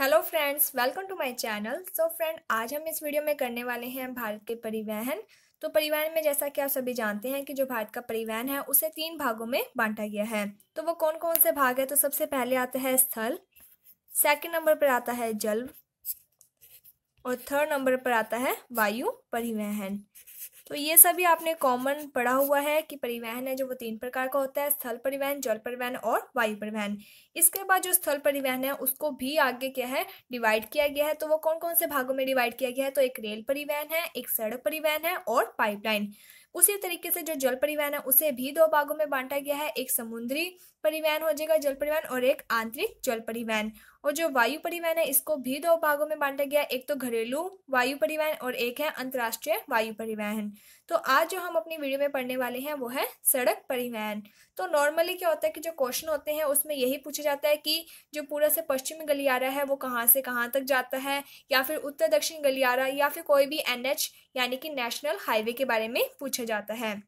hello friends welcome to my channel so friend आज हम इस वीडियो में करने वाले हैं भारत के परिवहन तो परिवहन में जैसा कि आप सभी जानते हैं कि जो भारत का परिवहन है उसे तीन भागों में बांटा गया है तो वो कौन कौन से भाग है तो सबसे पहले आता है स्थल सेकंड नंबर पर आता है जल और थर्ड नंबर पर आता है वायु परिवहन तो ये सभी आपने कॉमन पढ़ा हुआ है कि परिवहन है जो वो तीन प्रकार का होता है स्थल परिवहन जल परिवहन और वायु परिवहन इसके बाद जो स्थल परिवहन है उसको भी आगे क्या है डिवाइड किया गया है तो वो कौन कौन से भागों में डिवाइड किया गया है तो एक रेल परिवहन है एक सड़क परिवहन है और पाइपलाइन उसी तरीके से जो जल परिवहन है उसे भी दो भागों में बांटा गया है एक समुद्री परिवहन हो जाएगा जल परिवहन और एक आंतरिक जल परिवहन और जो वायु परिवहन है इसको भी दो भागों में बांटा गया एक तो घरेलू वायु परिवहन और एक है अंतर्राष्ट्रीय वायु परिवहन तो आज जो हम अपनी वीडियो में पढ़ने वाले हैं वो है सड़क परिवहन तो नॉर्मली क्या होता है कि जो क्वेश्चन होते हैं उसमें यही पूछा जाता है कि जो पूरा से पश्चिम गलियारा है वो कहाँ से कहाँ तक जाता है या फिर उत्तर दक्षिण गलियारा या फिर कोई भी एन यानी कि नेशनल हाईवे के बारे में पूछा जाता है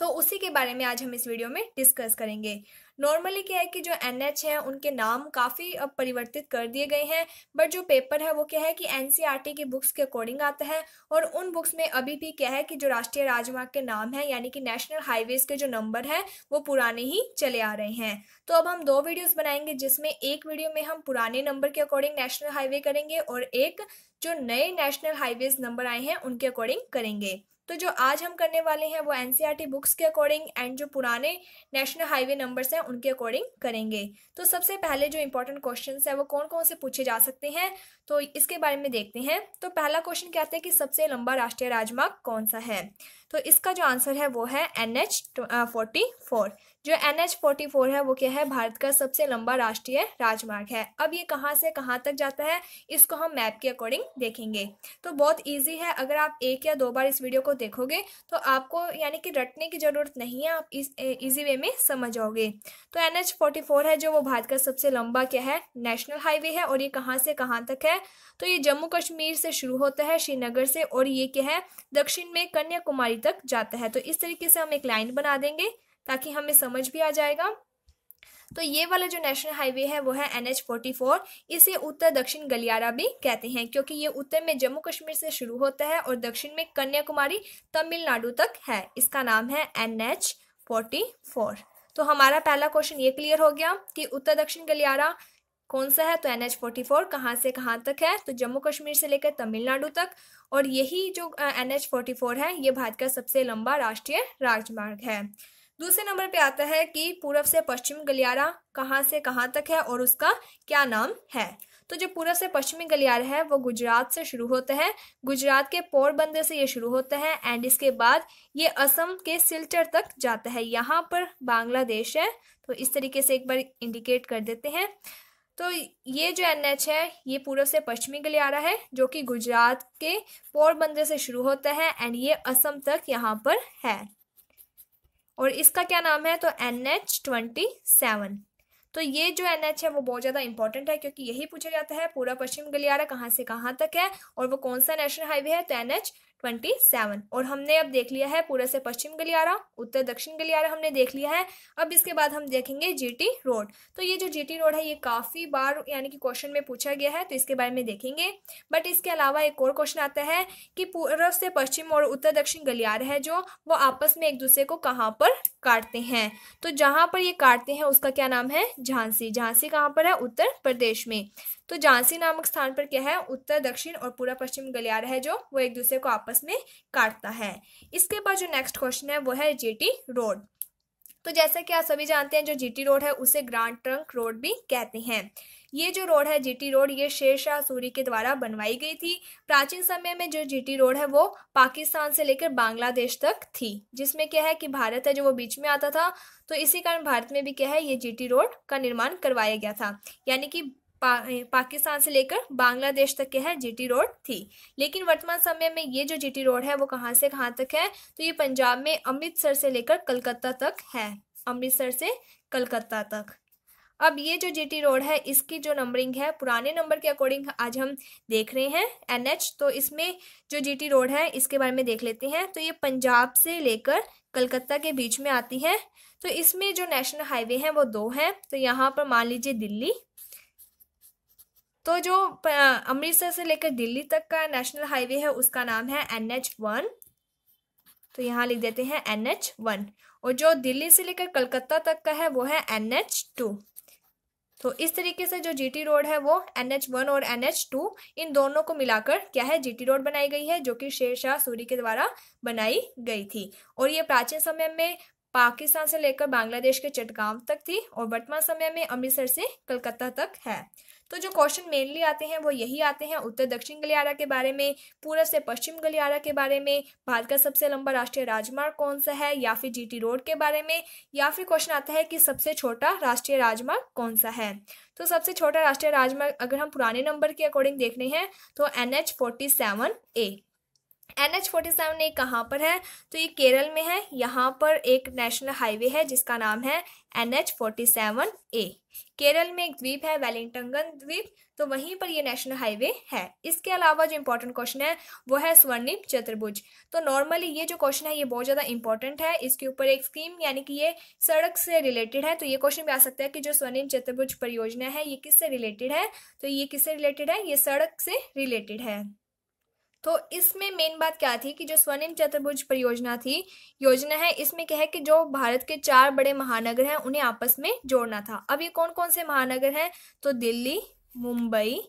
तो उसी के बारे में आज हम इस वीडियो में डिस्कस करेंगे नॉर्मली क्या है कि जो एन एच है उनके नाम काफ़ी अब परिवर्तित कर दिए गए हैं बट जो पेपर है वो क्या है कि एन की बुक्स के अकॉर्डिंग आता है और उन बुक्स में अभी भी क्या है कि जो राष्ट्रीय राजमार्ग के नाम है यानी कि नेशनल हाईवेज के जो नंबर है वो पुराने ही चले आ रहे हैं तो अब हम दो वीडियोज़ बनाएंगे जिसमें एक वीडियो में हम पुराने नंबर के अकॉर्डिंग नेशनल हाईवे करेंगे और एक जो नए नेशनल हाईवेज नंबर आए हैं उनके अकॉर्डिंग करेंगे तो जो आज हम करने वाले हैं वो एनसीईआरटी बुक्स e के अकॉर्डिंग एंड जो पुराने नेशनल हाईवे नंबर्स हैं उनके अकॉर्डिंग करेंगे तो सबसे पहले जो इंपॉर्टेंट क्वेश्चन है वो कौन कौन से पूछे जा सकते हैं तो इसके बारे में देखते हैं तो पहला क्वेश्चन क्या है कि सबसे लंबा राष्ट्रीय राजमार्ग कौन सा है तो इसका जो आंसर है वो है एन एच फोर्टी फोर जो एन एच फोर्टी फोर है वो क्या है भारत का सबसे लंबा राष्ट्रीय राजमार्ग है अब ये कहाँ से कहाँ तक जाता है इसको हम मैप के अकॉर्डिंग देखेंगे तो बहुत ईजी है अगर आप एक या दो बार इस वीडियो को देखोगे तो आपको यानी कि रटने की ज़रूरत नहीं है आप इस ईजी वे में समझ आओगे तो एन एच फोर्टी फोर है जो वो भारत का सबसे लंबा क्या है नेशनल हाईवे है और ये कहाँ से कहाँ तक है तो ये जम्मू कश्मीर से शुरू होता है श्रीनगर से और ये क्या है दक्षिण में कन्याकुमारी तक जाता है तो इस तरीके से हम एक लाइन बना देंगे ताकि हमें समझ भी आ जाएगा तो ये वाला जो नेशनल हाईवे है वो है एन एच फोर्टी फोर इसे उत्तर दक्षिण गलियारा भी कहते हैं क्योंकि ये उत्तर में जम्मू कश्मीर से शुरू होता है और दक्षिण में कन्याकुमारी तमिलनाडु तक है इसका नाम है एन एच फोर्टी फोर तो हमारा पहला क्वेश्चन ये क्लियर हो गया कि उत्तर दक्षिण गलियारा कौन सा है तो एन एच फोर्टी फोर कहाँ से कहाँ तक है तो जम्मू कश्मीर से लेकर तमिलनाडु तक और यही जो एन एच फोर्टी फोर है ये भारत का सबसे लंबा राष्ट्रीय राजमार्ग है दूसरे नंबर पे आता है कि पूरब से पश्चिम गलियारा कहाँ से कहाँ तक है और उसका क्या नाम है तो जो पूरब से पश्चिमी गलियारा है वो गुजरात से शुरू होता है गुजरात के पोरबंदर से ये शुरू होता है एंड इसके बाद ये असम के सिल्टर तक जाता है यहाँ पर बांग्लादेश है तो इस तरीके से एक बार इंडिकेट कर देते हैं तो ये जो एन एच है ये पूर्व से पश्चिमी गलियारा है जो कि गुजरात के पोरबंदर से शुरू होता है एंड ये असम तक यहाँ पर है और इसका क्या नाम है तो एन एच ट्वेंटी सेवन तो ये जो एन एच है वो बहुत ज़्यादा इंपॉर्टेंट है क्योंकि यही पूछा जाता है पूरा पश्चिम गलियारा कहाँ से कहाँ तक है और वो कौन सा नेशनल हाईवे है तो एन एच ट्वेंटी सेवन और हमने अब देख लिया है पूरा से पश्चिम गलियारा उत्तर दक्षिण गलियारा हमने देख लिया है अब इसके बाद हम देखेंगे जीटी रोड तो ये जो जीटी रोड है ये काफ़ी बार यानी कि क्वेश्चन में पूछा गया है तो इसके बारे में देखेंगे बट इसके अलावा एक और क्वेश्चन आता है कि पूर्व से पश्चिम और उत्तर दक्षिण गलियारा है जो वो आपस में एक दूसरे को कहाँ पर काटते हैं तो जहाँ पर ये काटते हैं उसका क्या नाम है झांसी झांसी कहाँ पर है उत्तर प्रदेश में तो झांसी नामक स्थान पर क्या है उत्तर दक्षिण और पूरा पश्चिम गलियारा है जो वो एक दूसरे को आपस आपस में काटता है इसके बाद जो नेक्स्ट क्वेश्चन है वो है जीटी रोड तो जैसा कि आप सभी जानते हैं जो जीटी रोड है उसे ग्रांड ट्रंक रोड भी कहते हैं ये जो रोड है जीटी रोड ये शेरशाह सूरी के द्वारा बनवाई गई थी प्राचीन समय में जो जीटी रोड है वो पाकिस्तान से लेकर बांग्लादेश तक थी जिसमें क्या है कि भारत है जो वो बीच में आता था तो इसी कारण भारत में भी क्या है ये जीटी रोड का निर्माण करवाया गया था यानी कि पा, पाकिस्तान से लेकर बांग्लादेश तक के है जीटी रोड थी लेकिन वर्तमान समय में ये जो जीटी रोड है वो कहाँ से कहाँ तक है तो ये पंजाब में अमृतसर से लेकर कलकत्ता तक है अमृतसर से कलकत्ता तक अब ये जो जीटी रोड है इसकी जो नंबरिंग है पुराने नंबर के अकॉर्डिंग आज हम देख रहे हैं एनएच तो इसमें जो जीटी रोड है इसके बारे में देख लेते हैं तो ये पंजाब से लेकर कलकत्ता के बीच में आती है तो इसमें जो नेशनल हाईवे हैं वो दो हैं तो यहाँ पर मान लीजिए दिल्ली तो जो अमृतसर से लेकर दिल्ली तक का नेशनल हाईवे है उसका नाम है एन एच वन तो यहाँ लिख देते हैं एन एच वन और जो दिल्ली से लेकर कलकत्ता तक का है वो है एन एच टू तो इस तरीके से जो जीटी रोड है वो एन एच वन और एन एच टू इन दोनों को मिलाकर क्या है जीटी रोड बनाई गई है जो कि शेरशाह सूरी के द्वारा बनाई गई थी और ये प्राचीन समय में पाकिस्तान से लेकर बांग्लादेश के चटगांव तक थी और वर्तमान समय में अमृतसर से कलकत्ता तक है तो जो क्वेश्चन मेनली आते हैं वो यही आते हैं उत्तर दक्षिण गलियारा के बारे में पूर्व से पश्चिम गलियारा के बारे में भारत का सबसे लंबा राष्ट्रीय राजमार्ग कौन सा है या फिर जी रोड के बारे में या फिर क्वेश्चन आता है कि सबसे छोटा राष्ट्रीय राजमार्ग कौन सा है तो सबसे छोटा राष्ट्रीय राजमार्ग अगर हम पुराने नंबर के अकॉर्डिंग देखने हैं तो N H forty seven A N H forty seven एक कहाँ पर है तो ये केरल में है यहाँ पर एक नेशनल हाईवे है जिसका नाम है N H forty seven A Kerala में एक द्वीप है वेलिंगटंगन द्वीप तो वहीं पर ये नेशनल हाईवे है इसके अलावा जो इम्पोर्टेंट क्वेश्चन है वो है स्वर्णिम चतुर्भुज तो नॉर्मली ये जो क्वेश्चन है ये बहुत ज़्यादा इंपॉर्टेंट है इसके ऊपर एक स्कीम यानी कि ये सड़क से रिलेटेड है तो ये क्वेश्चन भी आ सकता है कि जो स्वर्णिम चतुर्भुज परियोजना है ये किससे रिलेटेड है तो ये किससे रिलेटेड है ये सड़क से रिलेटेड है तो इसमें मेन बात क्या थी कि जो स्वर्णिम चतुर्भुज परियोजना थी योजना है इसमें क्या है कि जो भारत के चार बड़े महानगर हैं उन्हें आपस में जोड़ना था अब ये कौन कौन से महानगर हैं तो दिल्ली मुंबई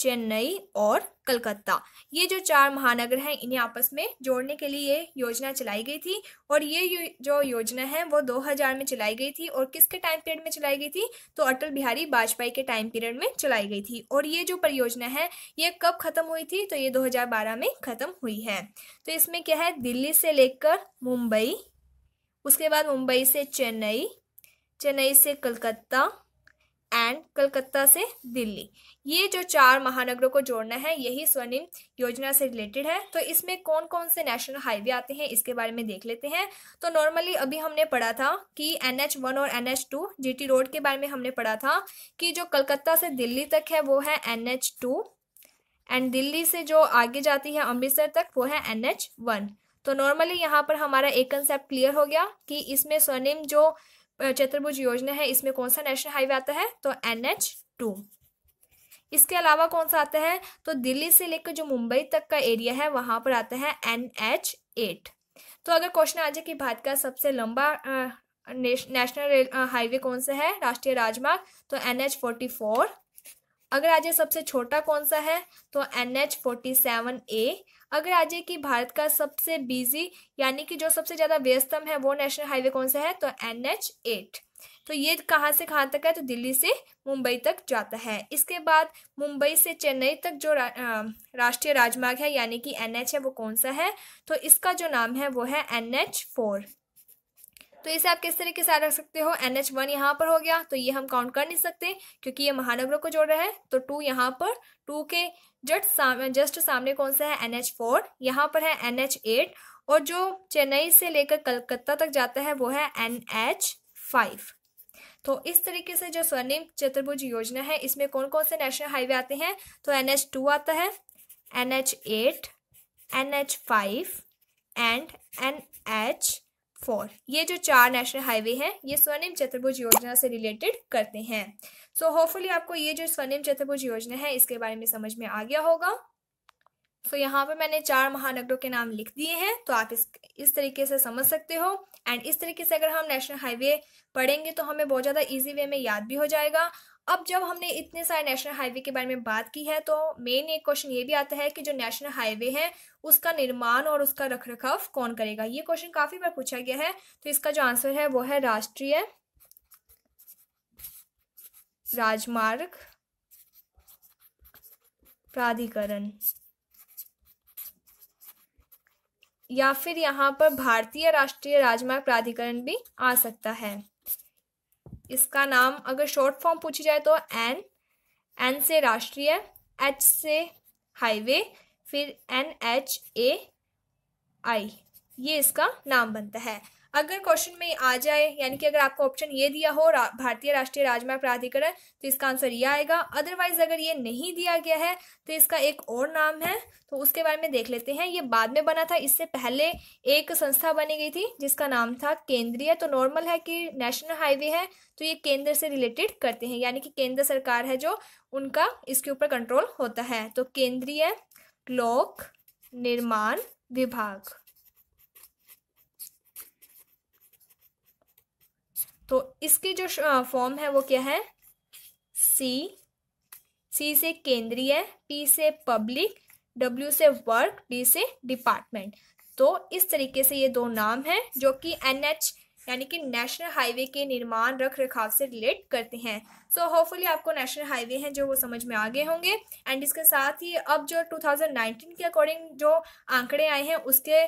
चेन्नई और कलकत्ता ये जो चार महानगर हैं इन्हें आपस में जोड़ने के लिए ये योजना चलाई गई थी और ये यो, जो योजना है वो 2000 में चलाई गई थी और किसके टाइम पीरियड में चलाई गई थी तो अटल बिहारी वाजपेयी के टाइम पीरियड में चलाई गई थी और ये जो परियोजना है ये कब खत्म हुई थी तो ये 2012 में खत्म हुई है तो इसमें क्या है दिल्ली से लेकर मुंबई उसके बाद मुंबई से चेन्नई चेन्नई से कलकत्ता एंड कलकत्ता से दिल्ली ये जो चार महानगरों को जोड़ना है यही स्वर्णिम योजना से रिलेटेड है तो इसमें कौन कौन से नेशनल हाईवे आते हैं इसके बारे में देख लेते हैं तो नॉर्मली अभी हमने पढ़ा था कि एन एच वन और N H two G T road के बारे में हमने पढ़ा था कि जो कलकत्ता से दिल्ली तक है वो है N H two and Delhi से जो आगे जाती है अमृतसर तक वो है एन एच वन तो नॉर्मली यहाँ पर हमारा एक कंसेप्ट क्लियर हो गया कि इसमें स्वर्णिम जो चतुर्भुज योजना है इसमें कौन सा नेशनल हाईवे आता है तो एन एच टू इसके अलावा कौन सा आता है तो दिल्ली से लेकर जो मुंबई तक का एरिया है वहां पर आता है एन एच एट तो अगर क्वेश्चन आ जाए कि भारत का सबसे लंबा नेशनल हाईवे कौन सा है राष्ट्रीय राजमार्ग तो एन एच फोर्टी फोर अगर आ जाए सबसे छोटा कौन सा है तो N H forty seven A अगर आ जाए कि भारत का सबसे बिजी यानी कि जो सबसे ज़्यादा व्यस्तम है वो नेशनल हाईवे कौन सा है तो एन एच एट तो ये कहाँ से कहाँ तक है तो दिल्ली से मुंबई तक जाता है इसके बाद मुंबई से चेन्नई तक जो रा, राष्ट्रीय राजमार्ग है यानी कि एन है वो कौन सा है तो इसका जो नाम है वो है एन एच फोर तो इसे आप किस तरीके से रख सकते हो एन एच वन यहाँ पर हो गया तो ये हम काउंट कर नहीं सकते क्योंकि ये महानगरों को जोड़ रहा है तो टू यहाँ पर टू के जस्ट सामने जस्ट सामने कौन सा है एन एच फोर यहाँ पर है एन एच एट और जो चेन्नई से लेकर कलकत्ता तक जाता है वो है एन एच फाइव तो इस तरीके से जो स्वर्णिम चतुर्भुज योजना है इसमें कौन कौन से नेशनल हाईवे आते हैं तो एन एच टू आता है N H eight N H five and N H four ये जो चार नेशनल हाईवे हैं ये स्वर्णिम चतुर्भुज योजना से रिलेटेड करते हैं सो so, होपफुली आपको ये जो स्वर्णिम चतुर्भुज योजना है इसके बारे में समझ में आ गया होगा सो so, यहाँ पर मैंने चार महानगरों के नाम लिख दिए हैं तो आप इस इस तरीके से समझ सकते हो एंड इस तरीके से अगर हम नेशनल हाईवे पढ़ेंगे तो हमें बहुत ज़्यादा इजी वे में याद भी हो जाएगा अब जब हमने इतने सारे नेशनल हाईवे के बारे में बात की है तो मेन एक क्वेश्चन ये भी आता है कि जो नेशनल हाईवे है उसका निर्माण और उसका रखरखाव कौन करेगा ये क्वेश्चन काफी बार पूछा गया है तो इसका जो आंसर है वो है राष्ट्रीय राजमार्ग प्राधिकरण या फिर यहाँ पर भारतीय राष्ट्रीय राजमार्ग प्राधिकरण भी आ सकता है इसका नाम अगर शॉर्ट फॉर्म पूछी जाए तो एन एन से राष्ट्रीय एच से हाईवे फिर एन एच ए आई ये इसका नाम बनता है अगर क्वेश्चन में आ जाए यानी कि अगर आपको ऑप्शन ये दिया हो रा, भारतीय राष्ट्रीय राजमार्ग प्राधिकरण तो इसका आंसर ये आएगा अदरवाइज अगर ये नहीं दिया गया है तो इसका एक और नाम है तो उसके बारे में देख लेते हैं ये बाद में बना था इससे पहले एक संस्था बनी गई थी जिसका नाम था केंद्रीय तो नॉर्मल है कि नेशनल हाईवे है तो ये केंद्र से रिलेटेड करते हैं यानी कि केंद्र सरकार है जो उनका इसके ऊपर कंट्रोल होता है तो केंद्रीय लोक निर्माण विभाग तो इसकी जो फॉर्म है वो क्या है सी सी से केंद्रीय पी से पब्लिक डब्ल्यू से वर्क डी से डिपार्टमेंट तो इस तरीके से ये दो नाम हैं जो कि एनएच यानी कि नेशनल हाईवे के निर्माण रख रखाव से रिलेट करते हैं सो so, होपफुली आपको नेशनल हाईवे हैं जो वो समझ में आगे होंगे एंड इसके साथ ही अब जो 2019 के अकॉर्डिंग जो आंकड़े आए हैं उसके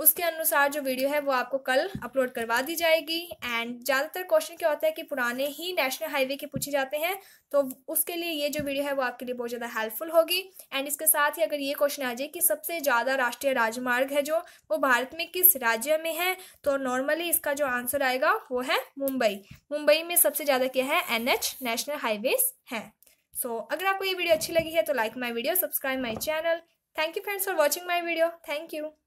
उसके अनुसार जो वीडियो है वो आपको कल अपलोड करवा दी जाएगी एंड ज़्यादातर क्वेश्चन क्या होता है कि पुराने ही नेशनल हाईवे के पूछे जाते हैं तो उसके लिए ये जो वीडियो है वो आपके लिए बहुत ज़्यादा हेल्पफुल होगी एंड इसके साथ ही अगर ये क्वेश्चन आ जाए कि सबसे ज़्यादा राष्ट्रीय राजमार्ग है जो वो भारत में किस राज्य में है तो नॉर्मली इसका जो आंसर आएगा वो है मुंबई मुंबई में सबसे ज़्यादा क्या है एन नेशनल हाईवेज हैं सो so, अगर आपको ये वीडियो अच्छी लगी है तो like my video subscribe my channel thank you friends for watching my video thank you